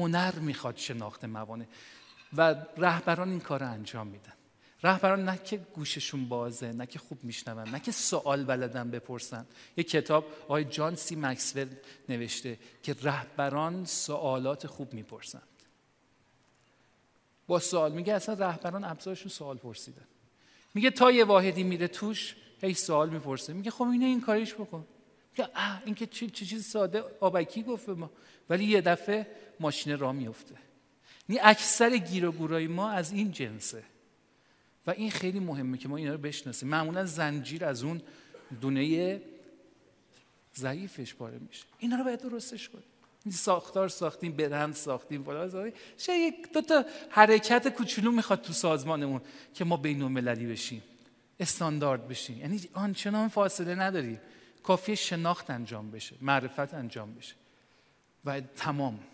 هنر میخواد شناخت موانع و رهبران این کار رو انجام میدن رهبران نه که گوششون بازه نه که خوب میشنون نه که سوال بلدن بپرسن یه کتاب آقای جان سی مکسول نوشته که رهبران سوالات خوب میپرسن با سوال میگه اصلا رهبران ابزارشون سوال پرسیدن میگه تا یه واحدی میره توش هی سوال میپرسه میگه خب اینه این کاریش بکن یا این که چه چیز ساده آبکی گفت ما ولی یه دفعه ماشین را میفته این یعنی اکثر گیر و گورای ما از این جنسه و این خیلی مهمه که ما اینا رو بشناسیم معمولا زنجیر از اون دونه ضعیفش پاره میشه اینا رو باید درستش کنیم یعنی ساختار ساختیم برند ساختیم فلان ساختیم چه یک دو تا حرکت کوچولو میخواد تو سازمانمون که ما بین المللی بشیم استاندارد بشیم یعنی آنچنان فاصله نداریم کافی شناخت انجام بشه معرفت انجام بشه و تمام